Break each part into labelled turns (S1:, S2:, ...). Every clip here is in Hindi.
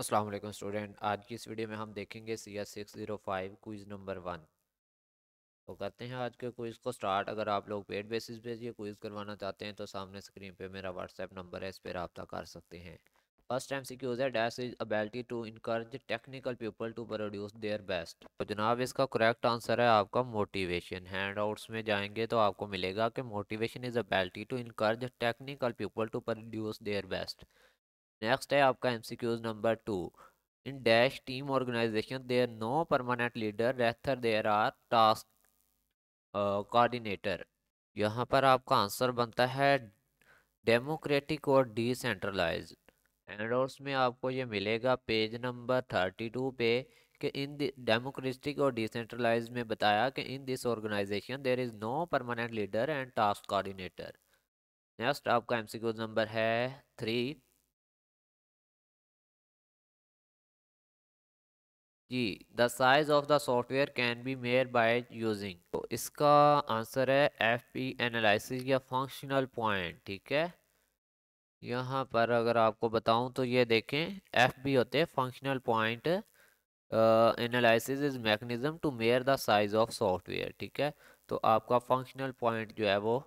S1: अस्सलाम वालेकुम स्टूडेंट आज की इस वीडियो में हम देखेंगे C S six zero five quiz number one तो करते हैं आज के क्विज़ को स्टार्ट अगर आप लोग पेड बेसिस पे ये क्विज़ करवाना चाहते हैं तो सामने स्क्रीन पे मेरा व्हाट्सएप नंबर है इस पर रबता कर सकते हैं फर्स्ट टाइम सी क्यूज़ है dash is ability to encourage technical people to produce their best तो जनाब इसका करेक्ट आंसर है आपका मोटिवेशन हैंड आउट्स में जाएंगे तो आपको मिलेगा कि motivation is ability to encourage technical people to produce their best next है आपका MCQs number two in dash team organization there no permanent leader rather there are task coordinator यहाँ पर आपका आंसर बनता है डेमोक्रेटिक और डिसेंट्रलाइज एंड में आपको ये मिलेगा पेज नंबर थर्टी टू पे कि इन डेमोक्रेटिक और डिसेंट्रलाइज में बताया कि in this organization there is no permanent leader and task coordinator next आपका एमसीक्यूज नंबर है थ्री जी the size of the software can be measure by using तो इसका आंसर है एफ पी एनालिसिस या फंक्शनल पॉइंट ठीक है यहाँ पर अगर आपको बताऊँ तो ये देखें एफ बी होते हैं functional point analysis is mechanism to measure the size of software ठीक है तो आपका फंक्शनल पॉइंट जो है वो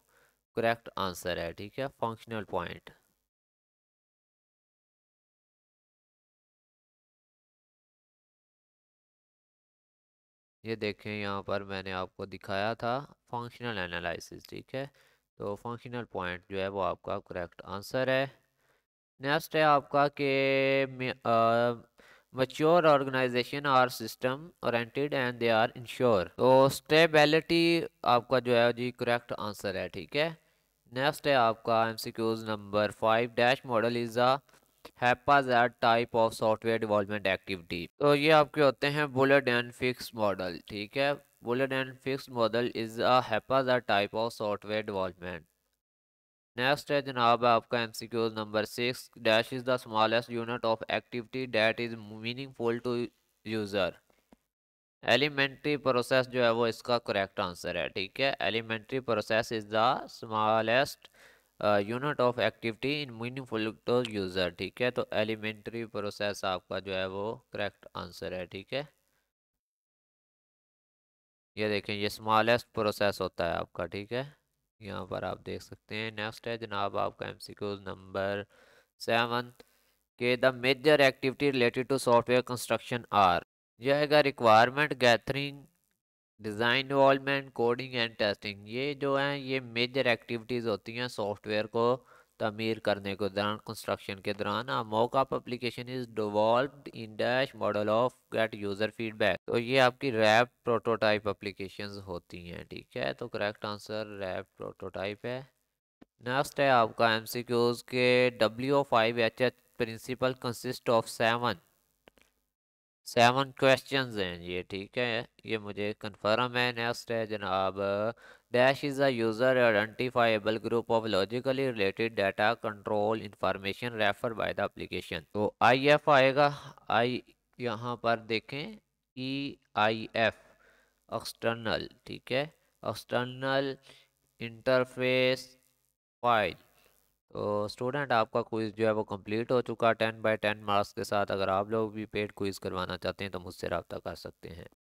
S1: करेक्ट आंसर है ठीक है फंक्शनल पॉइंट ये देखें यहाँ पर मैंने आपको दिखाया था फंक्शनल एनालिसिस ठीक है तो फंक्शनल पॉइंट जो है वो आपका करेक्ट आंसर है नेक्स्ट है आपका कि mature organization are system oriented and they are insure तो स्टेबिलिटी आपका जो है जी करेक्ट आंसर है ठीक है नेक्स्ट है आपका M C Qs number five dash model is a haphazard type of software development activity तो ये आपके होते हैं बुलेट एंड फिक्स मॉडल ठीक है bullet and fix model is a are type of software development next है जनाब आपका M C Qs number six dash is the smallest unit of activity that is meaningful to user elementary process जो है वो इसका करेक्ट आंसर है ठीक है elementary process is the smallest unit of activity in meaningful to user ठीक है तो एलिमेंट्री प्रोसेस आपका जो है वो करेक्ट आंसर है ठीक है ये देखें ये स्मॉलेस्ट प्रोसेस होता है आपका ठीक है यहाँ पर आप देख सकते हैं नेक्स्ट है जनाब आपका M C Qs number seven के the major activity related to software construction are यह है requirement gathering design development coding and testing ये जो हैं ये मेजर एक्टिविटीज़ होती हैं सॉफ्टवेयर को तमीर करने के दौरान कंस्ट्रक्शन के दौरान अ हाँ, up application is devolve in dash model of get user feedback तो ये आपकी रैप प्रोटोटाइप एप्लीकेशन होती हैं ठीक है तो करेक्ट आंसर रैप प्रोटोटाइप है नेक्स्ट है आपका एम सी क्यूज़ के W five H H principle consist of seven seven question हैं ये ठीक है ये मुझे कन्फर्म है नेक्स्ट है जनाब dash is a user identifiable group of logically related data control information refer by the application तो आई एफ आएगा आई यहाँ पर देखें ई आई एफ एक्सटर्नल ठीक है एक्सटर्नल इंटरफेस फाइल तो स्टूडेंट आपका क्विज़ जो है वो कंप्लीट हो चुका टेन बाई टेन मार्क्स के साथ अगर आप लोग भी पेड क्विज़ करवाना चाहते हैं तो मुझसे रबता कर सकते हैं